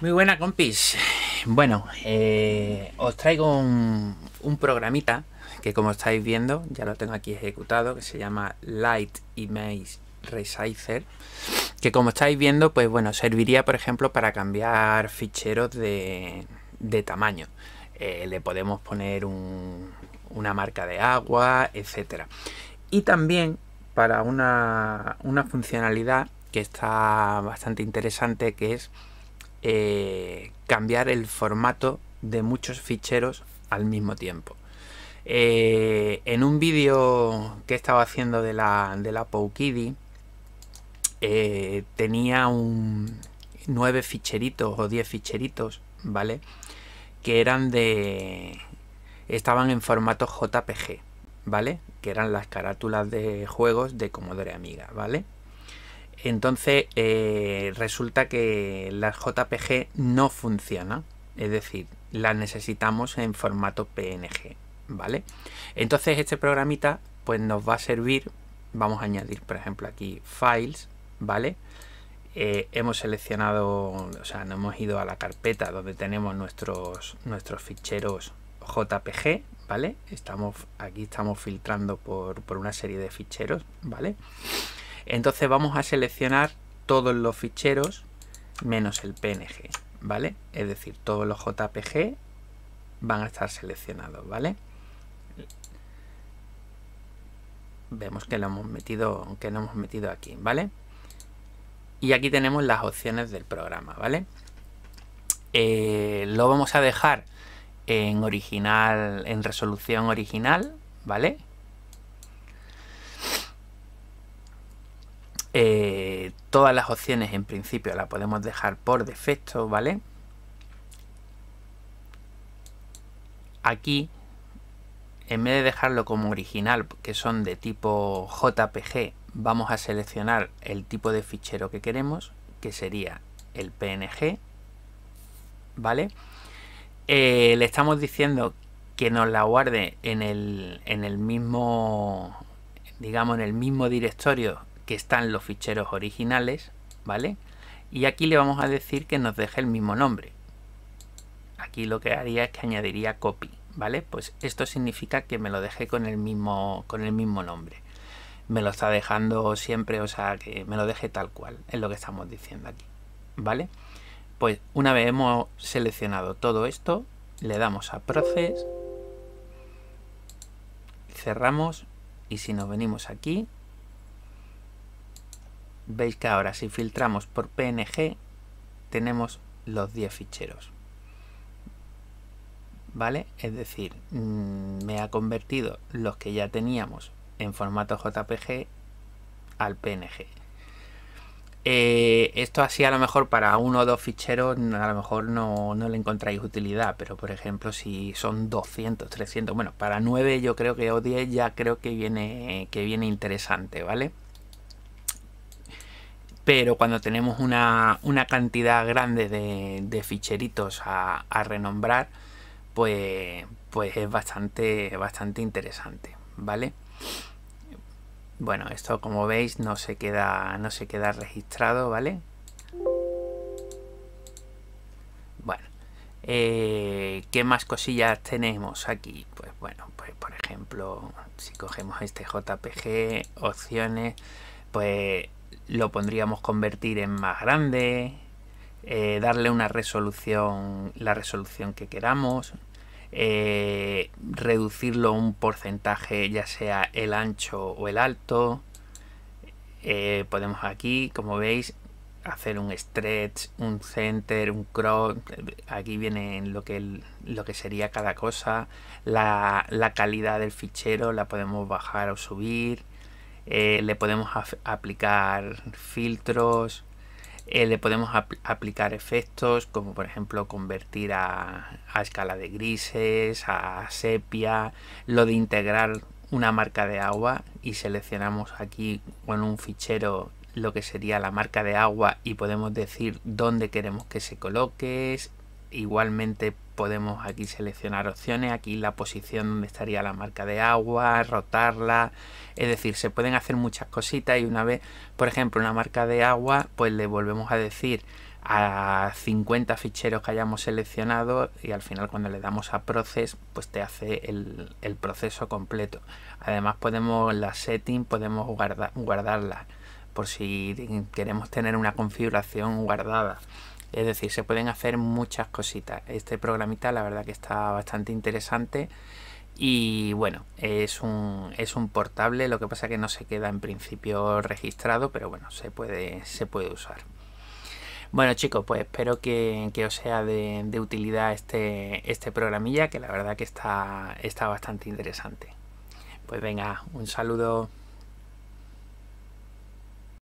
Muy buena compis. Bueno, eh, os traigo un, programita que como estáis viendo, ya lo tengo aquí ejecutado, que se llama Light Image Resizer, que como estáis viendo, pues bueno, serviría por ejemplo para cambiar ficheros de, tamaño. Eh, le podemos poner una marca de agua, etcétera. Y también para una, una funcionalidad que está bastante interesante, que es eh, cambiar el formato de muchos ficheros al mismo tiempo. Eh, en un vídeo que estaba haciendo de la, de eh, tenía un nueve ficheritos o 10 ficheritos, ¿vale? Que eran de... estaban en formato JPG, ¿vale? Que eran las carátulas de juegos de Commodore Amiga, ¿vale? Entonces eh, resulta que la JPG no funciona, es decir, la necesitamos en formato PNG, ¿vale? Entonces este programita pues nos va a servir, vamos a añadir por ejemplo aquí files, ¿vale? Eh, hemos seleccionado, o sea, nos hemos ido a la carpeta donde tenemos nuestros, nuestros ficheros JPG, ¿vale? Estamos, aquí estamos filtrando por, una serie de ficheros, ¿vale? vale entonces vamos a seleccionar todos los ficheros menos el PNG, ¿vale? Es decir, todos los JPG van a estar seleccionados, ¿vale? Vemos que lo hemos metido, que lo hemos metido aquí, ¿vale? Y aquí tenemos las opciones del programa, ¿vale? Eh, lo vamos a dejar en original, en resolución original, ¿vale? Todas las opciones en principio la podemos dejar por defecto, ¿vale? Aquí, en vez de dejarlo como original, que son de tipo JPG, vamos a seleccionar el tipo de fichero que queremos, que sería el PNG, ¿vale? Eh, le estamos diciendo que nos la guarde en el, en el mismo, digamos, en el mismo directorio que están los ficheros originales, ¿vale? Y aquí le vamos a decir que nos deje el mismo nombre. Aquí lo que haría es que añadiría copy, ¿vale? Pues esto significa que me lo deje con el mismo, con el mismo nombre. Me lo está dejando siempre, o sea, que me lo deje tal cual, es lo que estamos diciendo aquí, ¿vale? Pues una vez hemos seleccionado todo esto, le damos a Proces, cerramos y si nos venimos aquí, Veis que ahora si filtramos por PNG tenemos los 10 ficheros. ¿Vale? Es decir, mm, me ha convertido los que ya teníamos en formato JPG al PNG. Eh, esto así a lo mejor para uno o dos ficheros a lo mejor no, no, le encontráis utilidad, pero por ejemplo si son 200, 300, bueno, para 9 yo creo que o 10 ya creo que viene, que viene interesante, ¿vale? pero cuando tenemos una, cantidad grande de, ficheritos a, renombrar, pues, pues es bastante, bastante interesante, ¿vale? Bueno, esto como veis no se queda, no se queda registrado, ¿vale? Bueno, eh, ¿qué más cosillas tenemos aquí? Pues bueno, pues por ejemplo, si cogemos este JPG, opciones, pues lo pondríamos convertir en más grande, eh, darle una resolución, la resolución que queramos, eh, reducirlo un porcentaje, ya sea el ancho o el alto. Eh, podemos aquí, como veis, hacer un stretch, un center, un crop. Aquí viene lo que, sería cada cosa. la calidad del fichero la podemos bajar o subir. Eh, le podemos aplicar filtros, eh, le podemos aplicar efectos como por ejemplo convertir a, escala de grises, a sepia, lo de integrar una marca de agua y seleccionamos aquí con un fichero lo que sería la marca de agua y podemos decir dónde queremos que se coloque. Igualmente podemos aquí seleccionar opciones, aquí la posición donde estaría la marca de agua, rotarla, es decir, se pueden hacer muchas cositas y una vez, por ejemplo, una marca de agua, pues le volvemos a decir a 50 ficheros que hayamos seleccionado y al final cuando le damos a process pues te hace el, proceso completo además podemos la setting podemos guardarla, por si queremos tener una configuración guardada es decir, se pueden hacer muchas cositas. Este programita la verdad que está bastante interesante. Y bueno, es un, es un portable, lo que pasa que no se queda en principio registrado, pero bueno, se puede, se puede usar. Bueno chicos, pues espero que, os sea de, utilidad este, este programilla, que la verdad que está, está bastante interesante. Pues venga, un saludo.